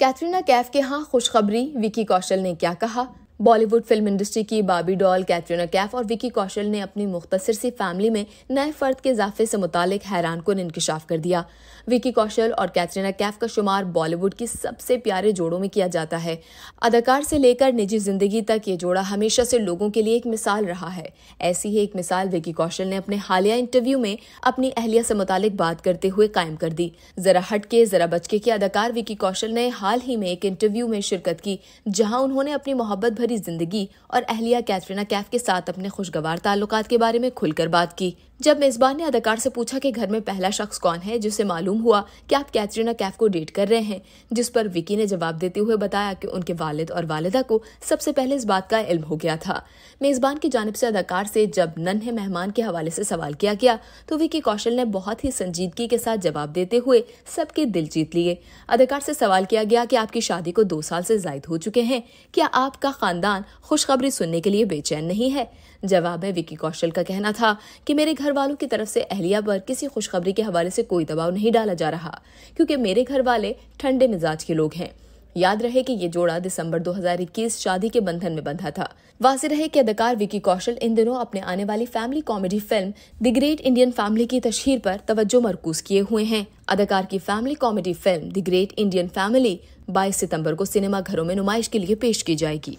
Katharina Kaif के हाँ खुशखबरी विकी कौशल ने क्या कहा बॉलीवुड फिल्म इंडस्ट्री की बाबी डॉल कैटरीना कैफ और विकी कौशल ने अपनी मुख्तर सी फैमिली में नए फर्द के इजाफे से मुतालिक हैरान कन इंकशाफ कर दिया विकी कौशल और कैटरीना कैफ का शुमार बॉलीवुड की सबसे प्यारे जोड़ों में किया जाता है अदाकार से लेकर निजी जिंदगी तक ये जोड़ा हमेशा से लोगों के लिए एक मिसाल रहा है ऐसी ही एक मिसाल विकी कौशल ने अपने हालिया इंटरव्यू में अपनी अहलिया से मुतालिक बात करते हुए कायम कर दी जरा हट के जरा बचके के अदाकार विकी कौशल ने हाल ही में एक इंटरव्यू में शिरकत की जहाँ उन्होंने अपनी मोहब्बत भरी जिंदगी और अहलिया कैटरीना कैफ के साथ अपने खुशगवार ताल्लुकात के बारे में खुलकर बात की जब मेजबान ने अदाकार से पूछा कि घर में पहला शख्स कौन है जिसे मालूम हुआ कि आप कैटरीना कैफ को डेट कर रहे हैं जिस पर विकी ने जवाब देते हुए बताया कि उनके वालिद और वालिदा को सबसे पहले इस बात का इल्म हो गया था मेजबान की जानब से अदाकार से जब नन्हे मेहमान के हवाले से सवाल किया गया तो विकी कौशल ने बहुत ही संजीदगी के साथ जवाब देते हुए सबके दिल जीत लिए अदाकार से सवाल किया गया कि आपकी शादी को दो साल से जायद हो चुके हैं क्या आपका खानदान खुशखबरी सुनने के लिए बेचैन नहीं है जवाब में विकी कौशल का कहना था कि मेरे घर वालों की तरफ से अहलिया पर किसी खुशखबरी के हवाले से कोई दबाव नहीं डाला जा रहा क्योंकि मेरे घर वाले ठंडे मिजाज के लोग हैं याद रहे कि ये जोड़ा दिसंबर 2021 शादी के बंधन में बंधा था वासी रहे कि अदाकार विकी कौशल इन दिनों अपने आने वाली family comedy film the great Indian family की तशहर पर तवज्जो मरकूज किए हुए हैं अदाकार की family comedy film the great Indian family 22 सितंबर को सिनेमा घरों में नुमाइश के लिए पेश की जाएगी